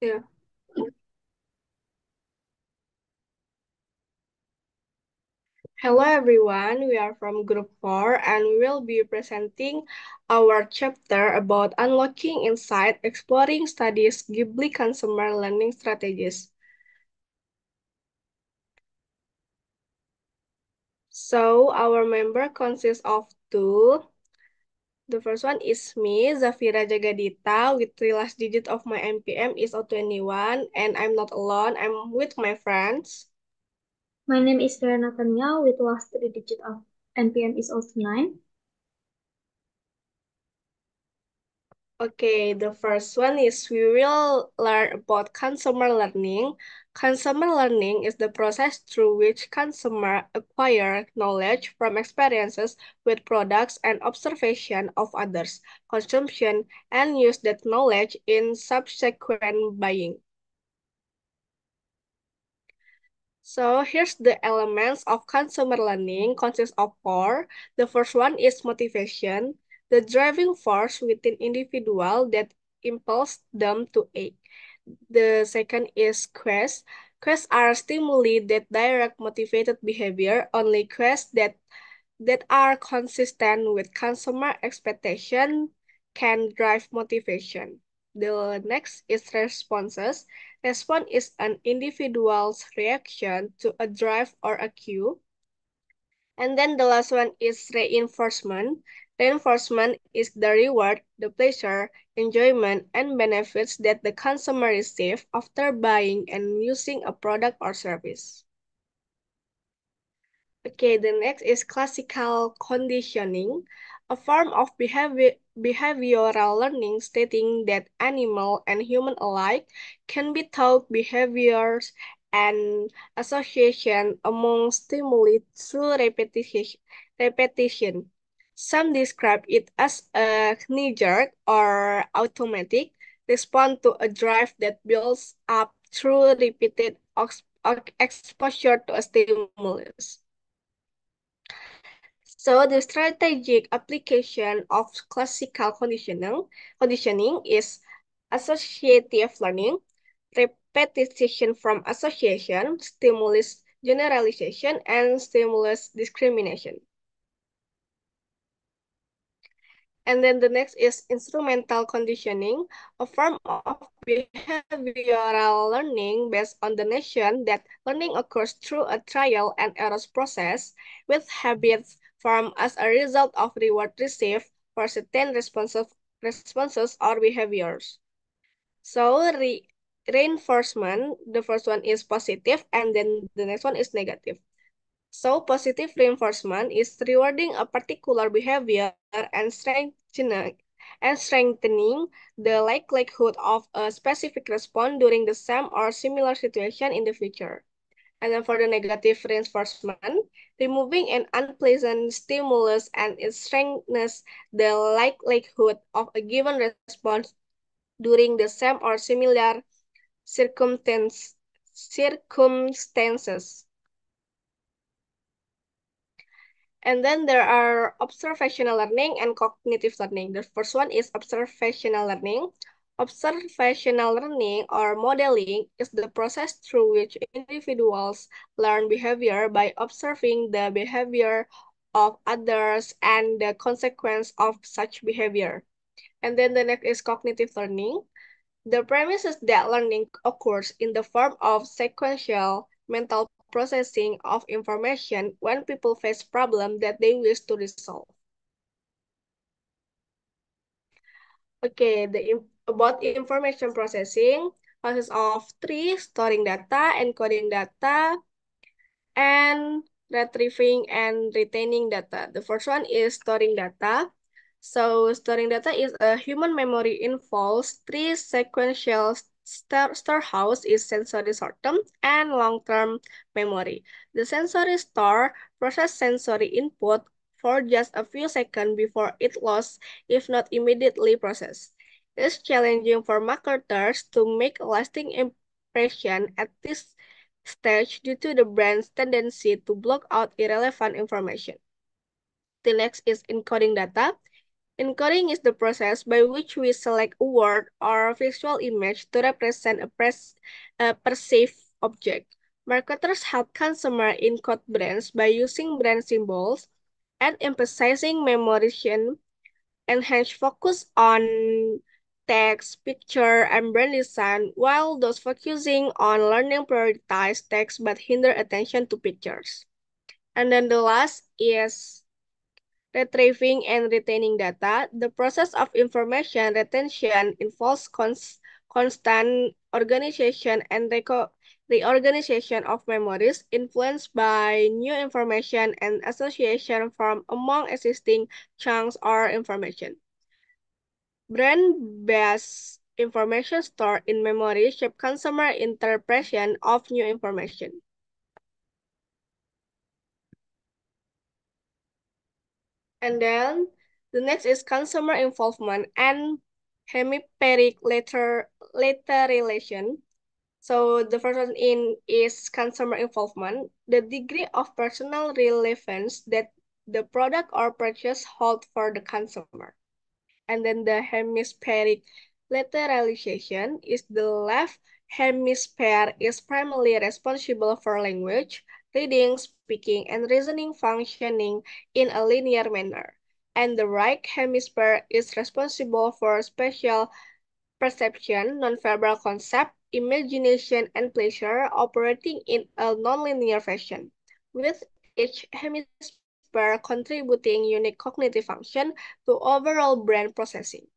Yeah. Hello everyone, we are from group 4 and we will be presenting our chapter about unlocking insight, exploring studies, Ghibli consumer learning strategies. So our member consists of two, The first one is me, Zafira Jagadita, with three last digit of my MPM is 021, and I'm not alone, I'm with my friends. My name is Rena Tanya, with last three digit of NPM is 029. Okay, the first one is we will learn about consumer learning. Consumer learning is the process through which consumer acquire knowledge from experiences with products and observation of others, consumption, and use that knowledge in subsequent buying. So here's the elements of consumer learning consists of four. The first one is motivation the driving force within individual that impels them to act. The second is quest. Quests are stimuli that direct motivated behavior. Only quests that that are consistent with consumer expectation can drive motivation. The next is responses. Response is an individual's reaction to a drive or a cue. And then the last one is reinforcement. Reinforcement is the reward, the pleasure, enjoyment, and benefits that the consumer receives after buying and using a product or service. Okay, the next is classical conditioning, a form of behavior behavioral learning stating that animal and human alike can be taught behaviors an association among stimuli through repetition. repetition. Some describe it as a knee-jerk or automatic response to a drive that builds up through repeated exposure to a stimulus. So the strategic application of classical conditioning, conditioning is associative learning, rep petition from association, stimulus generalization, and stimulus discrimination. And then the next is instrumental conditioning, a form of behavioral learning based on the notion that learning occurs through a trial and errors process with habits formed as a result of reward received for certain responses, responses or behaviors. So re reinforcement, the first one is positive and then the next one is negative. So positive reinforcement is rewarding a particular behavior and strengthening and strengthening the likelihood of a specific response during the same or similar situation in the future. And then for the negative reinforcement, removing an unpleasant stimulus and it strengthens the likelihood of a given response during the same or similar circumstance, circumstances. And then there are observational learning and cognitive learning. The first one is observational learning. Observational learning or modeling is the process through which individuals learn behavior by observing the behavior of others and the consequence of such behavior. And then the next is cognitive learning. The premise is that learning occurs in the form of sequential mental processing of information when people face problems that they wish to resolve. Okay, the, about information processing consists of three, storing data, encoding data, and retrieving and retaining data. The first one is storing data. So storing data is a human memory involves three sequential storehouse is sensory short-term and long-term memory. The sensory store process sensory input for just a few seconds before it lost, if not immediately processed. It's challenging for marketers to make a lasting impression at this stage due to the brand's tendency to block out irrelevant information. The next is encoding data. Encoding is the process by which we select a word or visual image to represent a, a perceived object. Marketers help consumers encode brands by using brand symbols and emphasizing memorization, enhance focus on text, picture, and brand design, while those focusing on learning prioritize text but hinder attention to pictures. And then the last is retrieving and retaining data, the process of information retention involves cons constant organization and reorganization of memories influenced by new information and association from among existing chunks or information. Brain-based information stored in memory shape consumer interpretation of new information. And then the next is consumer involvement and hemispheric later later relation. So the first one in is consumer involvement, the degree of personal relevance that the product or purchase hold for the consumer. And then the hemispheric lateralization is the left hemisphere is primarily responsible for language, reading, speaking, and reasoning functioning in a linear manner. And the right hemisphere is responsible for special perception, nonverbal concept, imagination, and pleasure operating in a nonlinear fashion, with each hemisphere contributing unique cognitive function to overall brain processing.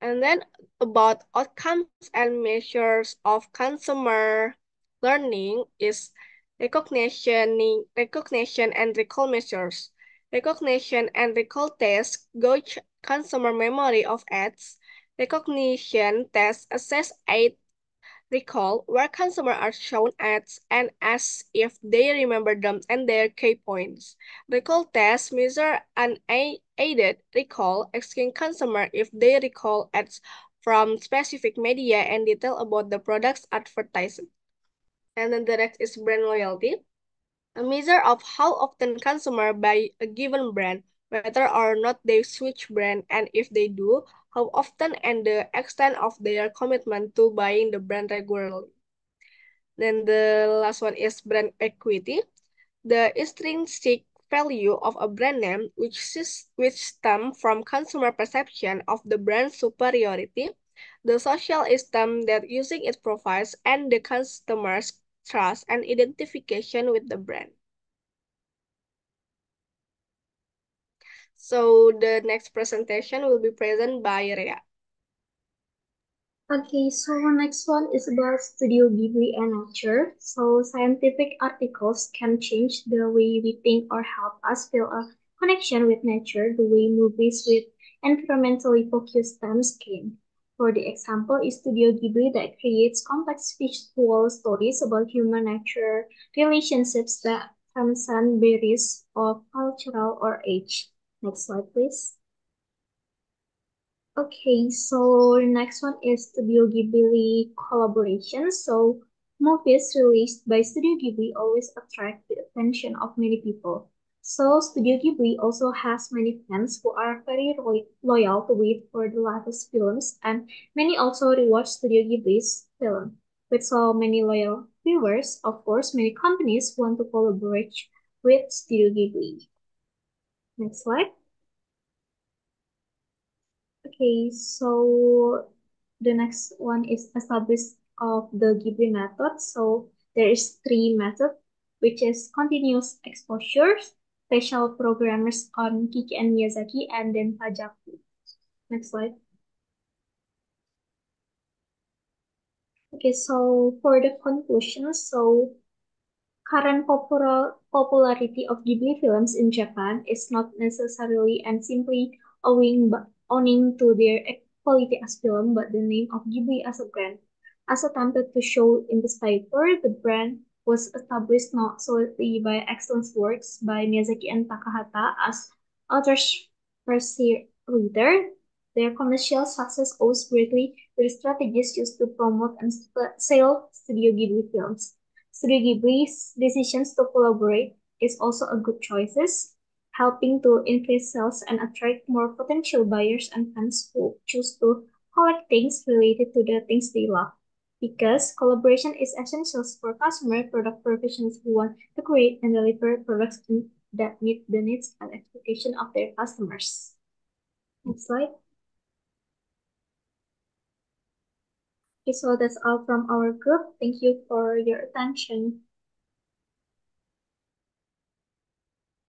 And then about outcomes and measures of consumer learning is recognition, recognition and recall measures. Recognition and recall tests gauge consumer memory of ads. Recognition tests assess ad recall where consumers are shown ads and ask if they remember them and their key points. Recall tests measure unaided recall, asking consumers if they recall ads from specific media and detail about the products advertised and then the next is brand loyalty, a measure of how often consumer buy a given brand, whether or not they switch brand, and if they do, how often and the extent of their commitment to buying the brand regularly. Then the last one is brand equity, the intrinsic value of a brand name which is which stem from consumer perception of the brand's superiority, the social esteem that using it provides, and the customer's trust, and identification with the brand. So the next presentation will be present by Rea. Okay, so next one is about Studio Ghibli and nature. So scientific articles can change the way we think or help us feel a connection with nature the way movies with environmentally focused themes can. For the example is Studio Ghibli that creates complex visual stories about human nature, relationships that transcend barriers of cultural or age. Next slide, please. Okay, so next one is Studio Ghibli collaboration. So movies released by Studio Ghibli always attract the attention of many people. So Studio Ghibli also has many fans who are very lo loyal to wait for the latest films, and many also rewatch Studio Ghibli's film. With so many loyal viewers, of course, many companies want to collaborate with Studio Ghibli. Next slide. Okay, so the next one is established of the Ghibli method. So there is three method, which is continuous exposures, special programmers on Kiki and Miyazaki, and then Pajaku. Next slide. Okay, so for the conclusion, so current popular popularity of Ghibli films in Japan is not necessarily and simply owing owning to their quality as film, but the name of Ghibli as a brand. As attempted to show in this paper, the brand was established not solely by excellent works by Miyazaki and Takahata as authors first leader, their commercial success owes greatly to the strategies used to promote and sell Studio Ghibli films. Studio Ghibli's decisions to collaborate is also a good choices, helping to increase sales and attract more potential buyers and fans who choose to collect things related to the things they love because collaboration is essential for customer product professionals who want to create and deliver products that meet the needs and expectations of their customers. Next slide. Okay, so that's all from our group. Thank you for your attention.